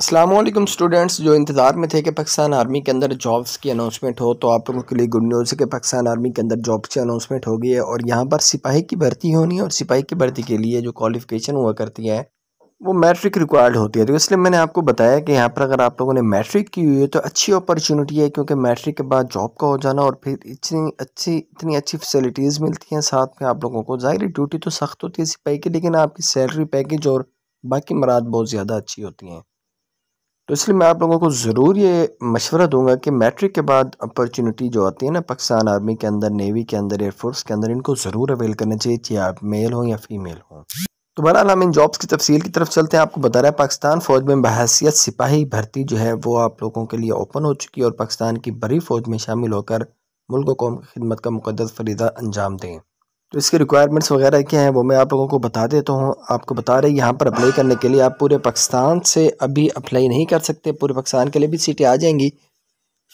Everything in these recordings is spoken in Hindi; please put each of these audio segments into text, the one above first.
असलम स्टूडेंट्स जो इंतज़ार में थे कि पाकिस्तान आर्मी के अंदर जॉब्स की अनाउंसमेंट हो तो आप लोगों के लिए गुड न्यूज़ है कि पाकिस्तान आर्मी के अंदर जॉब्स की अनाउंसमेंट हो गई है और यहाँ पर सिपाही की भर्ती होनी है और सिपाही की भर्ती के लिए जो क्वालिफ़िकेशन हुआ करती है वो मैट्रिक रिक्वायर्ड होती है तो इसलिए मैंने आपको बताया कि यहाँ पर अगर आप लोगों ने मैट्रिक की हुई है तो अच्छी अपॉर्चुनिटी है क्योंकि मैट्रिक के बाद जॉब का हो जाना और फिर इतनी अच्छी इतनी अच्छी फैसिलिटीज़ मिलती हैं साथ में आप लोगों को ज़ाहिर ड्यूटी तो सख्त होती है सिपाही की लेकिन आपकी सैलरी पैकेज और बाकी मराद बहुत ज़्यादा अच्छी होती हैं तो इसलिए मैं आप लोगों को ज़रूर ये मशवरा दूंगा कि मैट्रिक के बाद अपॉर्चुनिटी जो आती है ना पाकिस्तान आर्मी के अंदर नेवी के अंदर एयरफोर्स के अंदर इनको ज़रूर अवेल करना चाहिए चाहे आप मेल हों या फीमेल हों तो बहरहाल हम इन जॉब्स की तफसील की तरफ चलते हैं आपको बता रहा है पाकिस्तान फ़ौज में बहसीत सिपाही भर्ती जो है वो आप लोगों के लिए ओपन हो चुकी है और पाकिस्तान की बड़ी फ़ौज में शामिल होकर मुल्क कौम की खिदमत का मुकदस फरीदा अंजाम दें तो इसके रिक्वायरमेंट्स वगैरह क्या हैं वो मैं आप लोगों को बता देता हूँ आपको बता रहे यहाँ पर अप्लाई करने के लिए आप पूरे पाकिस्तान से अभी अप्लाई नहीं कर सकते पूरे पाकिस्तान के लिए भी सीटें आ जाएंगी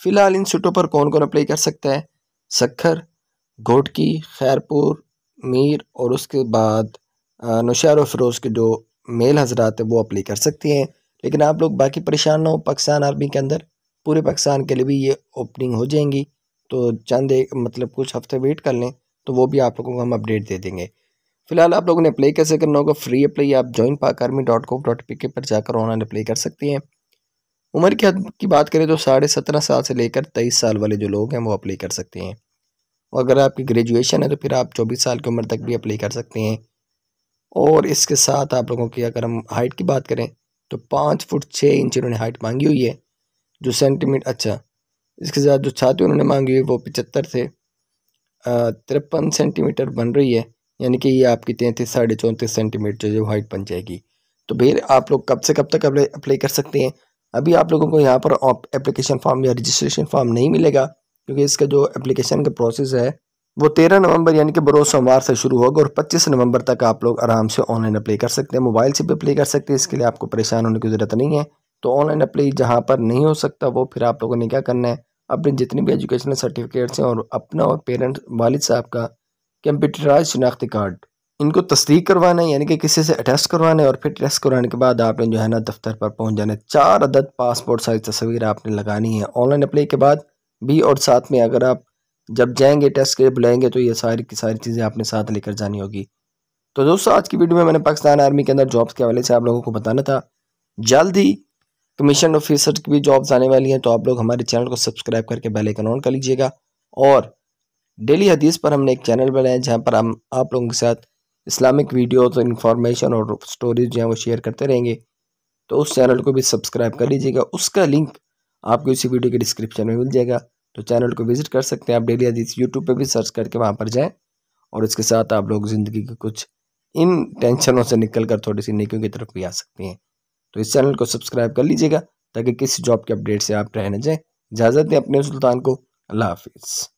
फ़िलहाल इन सीटों पर कौन कौन अप्लाई कर सकता है सखर घोटकी खैरपुर मीर और उसके बाद नौशार फरोज़ के जो मेल हजरात हैं वो अप्लाई कर सकती हैं लेकिन आप लोग बाकी परेशान ना हो पाकिस्तान आर्मी के अंदर पूरे पाकिस्तान के लिए भी ये ओपनिंग हो जाएंगी तो चंद एक मतलब कुछ हफ्ते वेट कर लें तो वो भी आप लोगों को हम अपडेट दे देंगे फिलहाल आप लोगों ने अप्लाई कैसे करना होगा फ्री अप्लाई आप join Pak army dot com dot P K पर जाकर ऑनलाइन अप्लाई कर सकती हैं उम्र की हद की बात करें तो साढ़े सत्रह साल से लेकर तेईस साल वाले जो लोग हैं वो अप्लाई कर सकते हैं और अगर आपकी ग्रेजुएशन है तो फिर आप चौबीस साल की उम्र तक भी अप्लाई कर सकते हैं और इसके साथ आप लोगों की अगर हम हाइट की बात करें तो पाँच फुट छः इंच उन्होंने हाइट मांगी हुई है जो सेंटीमीटर अच्छा इसके साथ जो छाती उन्होंने मांगी हुई वो पचहत्तर थे तिरपन सेंटीमीटर बन रही है यानी कि ये आपकी तैंतीस साढ़े चौंतीस सेंटीमीटर जो हाइट बन जाएगी तो भैया आप लोग कब से कब तक अप्लाई कर सकते हैं अभी आप लोगों को यहाँ पर एप्लीकेशन फॉर्म या रजिस्ट्रेशन फॉर्म नहीं मिलेगा क्योंकि इसका जो एप्लीकेशन का प्रोसेस है वो तेरह नवंबर यानी कि बरोज सोमवार से शुरू होगा और पच्चीस नवंबर तक आप लोग आराम से ऑनलाइन अप्लाई कर सकते हैं मोबाइल से भी अप्लाई कर सकते हैं इसके लिए आपको परेशान होने की ज़रूरत नहीं है तो ऑनलाइन अप्लाई जहाँ पर नहीं हो सकता वो फिर आप लोगों ने क्या करना है अपने जितने भी एजुकेशनल सर्टिफिकेट्स हैं और अपना और पेरेंट्स वालिद साहब का कंप्यूटराइज शिनाख्ती कार्ड इनको तस्दीक करवाना है यानी कि किसी से अटेस्ट करवाना है और फिर टेस्ट करवाने के बाद आपने जो है ना दफ्तर पर पहुंच जाना है चार अदद पासपोर्ट साइज तस्वीर आपने लगानी है ऑनलाइन अप्लाई के बाद भी और साथ में अगर आप जब जाएंगे टेस्ट के लिए बुलाएंगे तो ये सारी की सारी चीज़ें आपने साथ लेकर जानी होगी तो दोस्तों आज की वीडियो में मैंने पाकिस्तान आर्मी के अंदर जॉब्स के हवाले से आप लोगों को बताना था जल्द ही कमीशन ऑफिसर की भी जॉब्स आने वाली हैं तो आप लोग हमारे चैनल को सब्सक्राइब करके बेल आइकन ऑन कर लीजिएगा और डेली हदीस पर हमने एक चैनल बनाया जहाँ पर हम आप लोगों के साथ इस्लामिक वीडियोज़ और इन्फॉर्मेशन और स्टोरीज जो है वो शेयर करते रहेंगे तो उस चैनल को भी सब्सक्राइब कर लीजिएगा उसका लिंक आपको इसी वीडियो के डिस्क्रिप्शन में मिल जाएगा तो चैनल को विजिट कर सकते हैं आप डेली हदीस यूट्यूब पर भी सर्च करके वहाँ पर जाएँ और इसके साथ आप लोग ज़िंदगी के कुछ इन टेंशनों से निकल कर थोड़ी सी नेकियों की तरफ भी आ सकते हैं तो इस चैनल को सब्सक्राइब कर लीजिएगा ताकि किसी जॉब के अपडेट से आप रह न जाएँ इजाज़त दें अपने सुल्तान को अल्लाह हाफिज़